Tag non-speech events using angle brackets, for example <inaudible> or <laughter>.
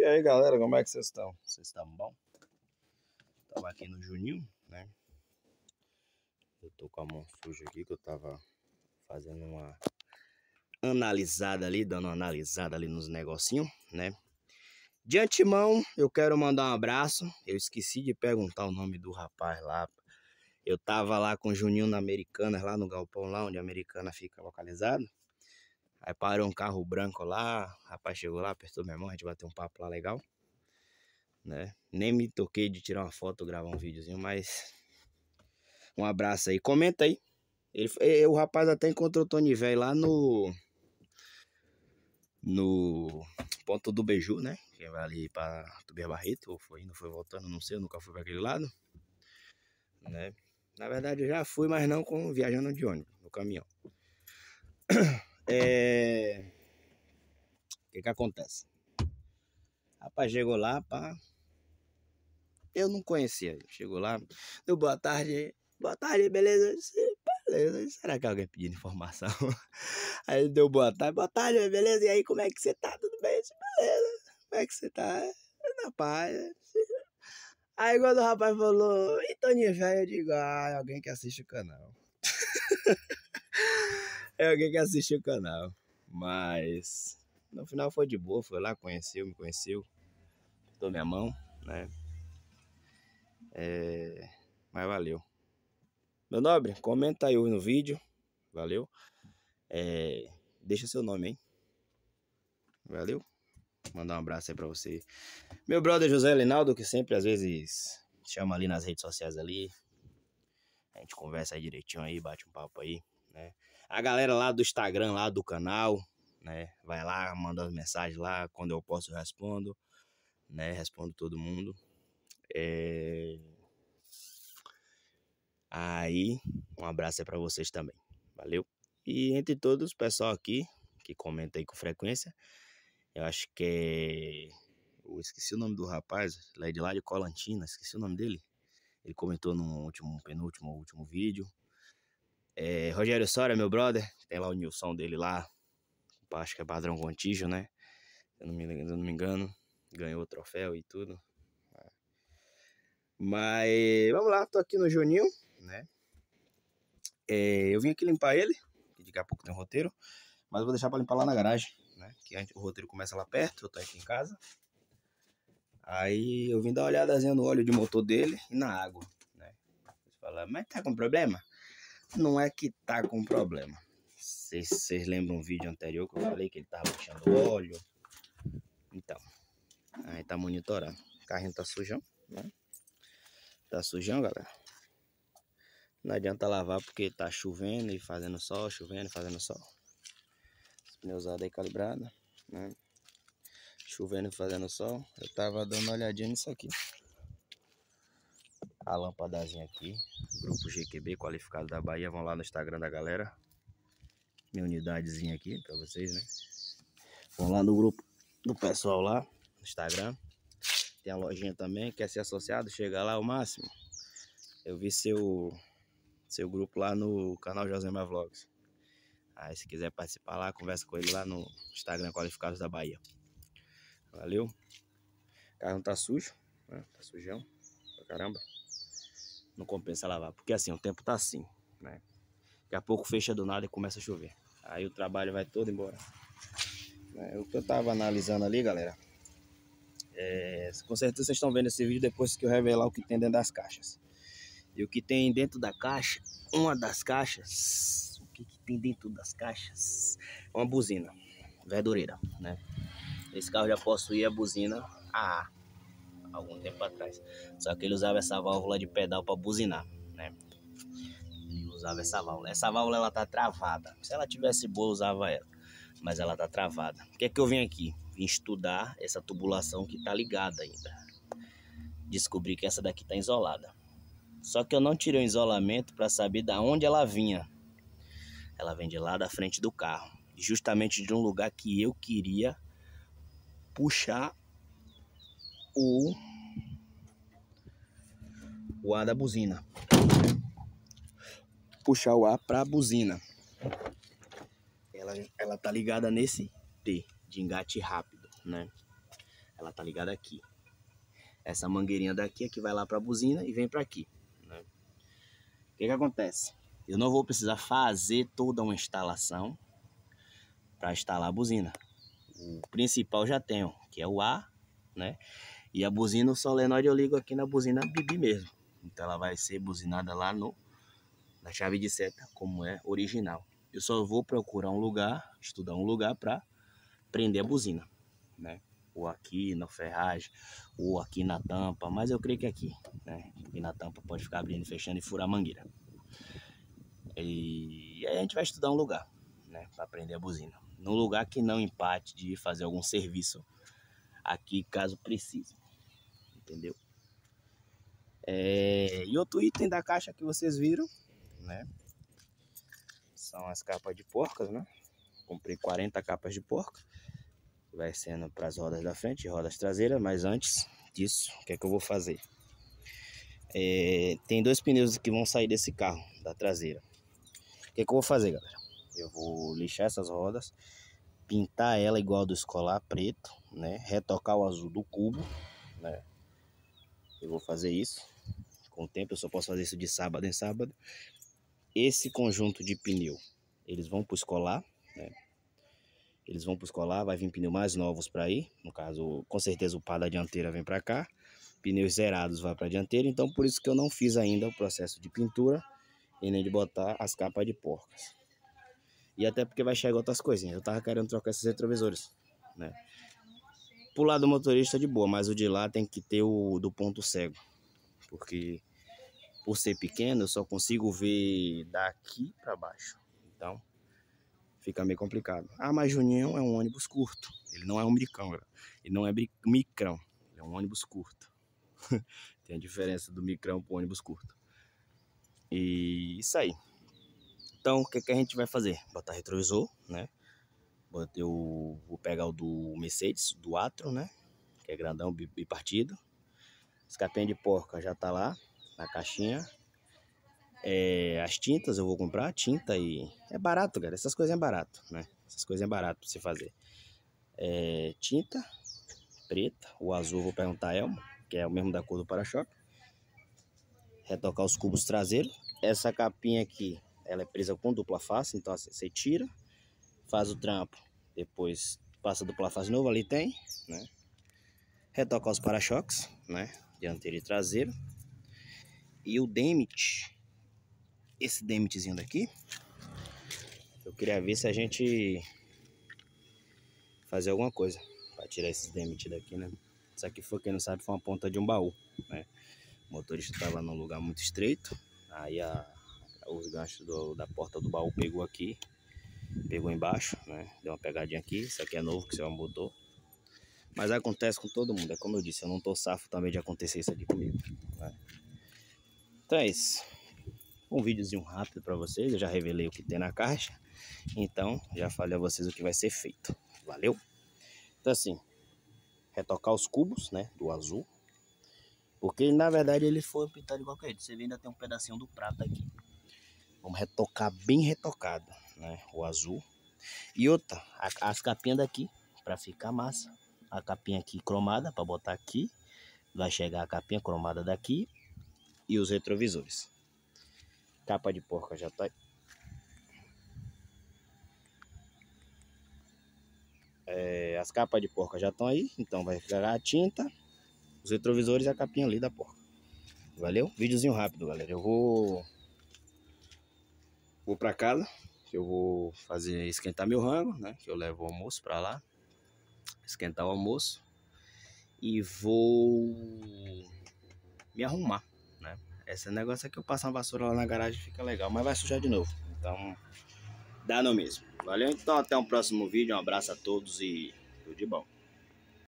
E aí galera, como é que vocês estão? Vocês estão bom? Tava aqui no Juninho, né? Eu tô com a mão suja aqui que eu tava fazendo uma analisada ali, dando uma analisada ali nos negocinhos, né? De antemão, eu quero mandar um abraço. Eu esqueci de perguntar o nome do rapaz lá. Eu tava lá com o Juninho na Americana, lá no galpão lá onde a Americana fica localizado. Aí parou um carro branco lá, rapaz chegou lá, apertou minha mão, a gente bateu um papo lá legal. Né? Nem me toquei de tirar uma foto, gravar um videozinho, mas um abraço aí. Comenta aí. Ele, eh, o rapaz até encontrou o Tony Velho lá no no ponto do Beju, né? Que vai é ali para Tuber Barreto, ou foi indo, foi voltando, não sei, eu nunca fui para aquele lado, né? Na verdade, eu já fui, mas não com viajando de ônibus, no caminhão. É... O que que acontece? Rapaz, chegou lá, pá. Eu não conhecia. Chegou lá, deu boa tarde. Boa tarde, beleza? beleza. Será que é alguém pedindo informação? <laughs> Aí deu boa tarde. Boa tarde, beleza? E aí, como é que você tá? Tudo bem? Beleza. Como é que você tá? Na paz. Aí quando o rapaz falou, Toninho Velho, eu digo, ah, alguém que assiste o canal. <laughs> é alguém que assistiu o canal. Mas no final foi de boa, foi lá, conheceu, me conheceu, dou minha mão, né? É... Mas valeu. Meu nobre, comenta aí no vídeo. Valeu. É... Deixa seu nome, hein? Valeu. Mandar um abraço aí pra você. Meu brother José Linaldo, que sempre às vezes chama ali nas redes sociais ali. A gente conversa aí direitinho aí, bate um papo aí, né? A galera lá do Instagram, lá do canal, né? Vai lá, manda as mensagens lá, quando eu posso eu respondo, né? Respondo todo mundo. É... Aí, um abraço é para vocês também. Valeu. E entre todos, o pessoal aqui que comenta aí com frequência, eu acho que é, eu esqueci o nome do rapaz, lá é de lá de Colantina, esqueci o nome dele. Ele comentou no último, penúltimo, último vídeo. É, Rogério Sora, meu brother, tem lá o Nilson dele lá, acho que é padrão contígio, né? Eu não me, eu não me engano, ganhou o troféu e tudo. Mas vamos lá, tô aqui no Juninho, né? É, eu vim aqui limpar ele, que daqui a pouco tem um roteiro, mas vou deixar para limpar lá na garagem, né? Que antes, o roteiro começa lá perto, eu tô aqui em casa. Aí eu vim dar uma olhadazinha no óleo de motor dele e na água, né? Vocês mas tá com problema? não é que tá com problema. Vocês lembram um vídeo anterior que eu falei que ele tava puxando óleo? Então, aí tá monitorando. O carrinho tá sujão, né? Tá sujão, galera. Não adianta lavar porque tá chovendo e fazendo sol, chovendo e fazendo sol. Os pneus aí calibrada, né? Chovendo e fazendo sol. Eu tava dando uma olhadinha nisso aqui a lampadazinha aqui. Grupo GQB qualificado da Bahia. Vão lá no Instagram da galera. Minha unidadezinha aqui pra vocês, né? Vão lá no grupo do pessoal lá no Instagram. Tem a lojinha também. Quer ser associado? Chega lá o máximo. Eu vi seu, seu grupo lá no canal Josemar Vlogs. Aí se quiser participar lá, conversa com ele lá no Instagram Qualificados da Bahia. Valeu. O carro não tá sujo, né? Tá sujão pra caramba não compensa lavar. Porque assim, o tempo tá assim, né? Daqui a pouco fecha do nada e começa a chover. Aí o trabalho vai todo embora. É, o que eu tava analisando ali, galera, é, com certeza vocês estão vendo esse vídeo depois que eu revelar o que tem dentro das caixas. E o que tem dentro da caixa, uma das caixas, o que, que tem dentro das caixas? Uma buzina verdureira, né? Esse carro já possui a buzina AA algum tempo atrás. Só que ele usava essa válvula de pedal para buzinar, né? Ele usava essa válvula. Essa válvula ela tá travada. Se ela tivesse boa, usava ela, mas ela tá travada. O que é que eu vim aqui? Vim estudar essa tubulação que tá ligada ainda. Descobri que essa daqui tá isolada. Só que eu não tirei o isolamento para saber da onde ela vinha. Ela vem de lá da frente do carro, justamente de um lugar que eu queria puxar o, o ar da buzina. Puxar o ar para a buzina. Ela, ela tá ligada nesse T de engate rápido, né? Ela tá ligada aqui. Essa mangueirinha daqui é que vai lá para a buzina e vem para aqui. Né? O que, que acontece? Eu não vou precisar fazer toda uma instalação para instalar a buzina. O principal já tenho, que é o ar, né? E a buzina Solenóide eu ligo aqui na buzina Bibi mesmo. Então ela vai ser buzinada lá no, na chave de seta, como é original. Eu só vou procurar um lugar, estudar um lugar para prender a buzina, né? Ou aqui na ferragem, ou aqui na tampa, mas eu creio que é aqui, né? E na tampa pode ficar abrindo, fechando e furar a mangueira. E aí a gente vai estudar um lugar, né? Para prender a buzina. Num lugar que não empate de fazer algum serviço aqui, caso precise entendeu? É, e outro item da caixa que vocês viram, né? São as capas de porcas, né? Comprei 40 capas de porca. Vai sendo para as rodas da frente e rodas traseiras, mas antes disso, o que é que eu vou fazer? É, tem dois pneus que vão sair desse carro, da traseira. O que, é que eu vou fazer, galera? Eu vou lixar essas rodas, pintar ela igual do escolar preto, né? Retocar o azul do cubo, né? eu vou fazer isso. Com o tempo eu só posso fazer isso de sábado em sábado. Esse conjunto de pneu, eles vão para o escolar, né? Eles vão para o escolar, vai vir pneu mais novos para aí. No caso, com certeza o par da dianteira vem para cá. Pneus zerados vai para a dianteira. Então, por isso que eu não fiz ainda o processo de pintura e nem de botar as capas de porcas. E até porque vai chegar outras coisinhas. Eu tava querendo trocar esses retrovisores, né? pular do motorista de boa, mas o de lá tem que ter o do ponto cego. Porque por ser pequeno, eu só consigo ver daqui para baixo. Então, fica meio complicado. Ah, mas Juninho é um ônibus curto. Ele não é um micrão, ele não é micrão, ele é um ônibus curto. <laughs> tem a diferença do micrão para ônibus curto. E isso aí. Então, o que, que a gente vai fazer? Botar retrovisor, né? Eu vou pegar o do Mercedes, do Atro, né? Que é grandão, bipartido. Escapinha de porca já tá lá, na caixinha. É, as tintas eu vou comprar, tinta e... É barato, cara, essas coisas é barato, né? Essas coisas é barato pra você fazer. É, tinta preta, o azul vou perguntar a Elmo, que é o mesmo da cor do para-choque. Retocar os cubos traseiros. Essa capinha aqui, ela é presa com dupla face, então assim, você tira faz o trampo, depois passa a dupla fase novo, ali tem, né? Retocar os para-choques, né? Dianteiro e traseiro. E o Demit, esse Demitzinho daqui, eu queria ver se a gente fazer alguma coisa para tirar esse Demit daqui, né? Isso aqui foi, quem não sabe, foi uma ponta de um baú, né? O motorista estava num lugar muito estreito, aí a, os ganchos do, da porta do baú pegou aqui Pegou embaixo, né? Deu uma pegadinha aqui. Isso aqui é novo, que o senhor mudou. Mas acontece com todo mundo. É como eu disse, eu não tô safo também de acontecer isso aqui comigo. Né? Então é isso. Um videozinho rápido para vocês. Eu já revelei o que tem na caixa. Então, já falei a vocês o que vai ser feito. Valeu? Então assim, retocar os cubos, né? Do azul. Porque na verdade ele foi pintado de qualquer jeito. Você vê ainda tem um pedacinho do prato aqui. Vamos retocar bem retocado, né? O azul. E outra, a, as capinhas daqui, para ficar massa. A capinha aqui cromada, para botar aqui. Vai chegar a capinha cromada daqui. E os retrovisores. Capa de porca já tá... É, as capas de porca já estão aí, então vai ficar a tinta, os retrovisores e a capinha ali da porca. Valeu? Videozinho rápido, galera. Eu vou vou para casa, que eu vou fazer esquentar meu rango, né? Que eu levo o almoço para lá, esquentar o almoço e vou me arrumar, né? Esse negócio é que eu passo uma vassoura lá na garagem fica legal, mas vai sujar de novo. Então, dá no mesmo. Valeu, então até um próximo vídeo, um abraço a todos e tudo de bom.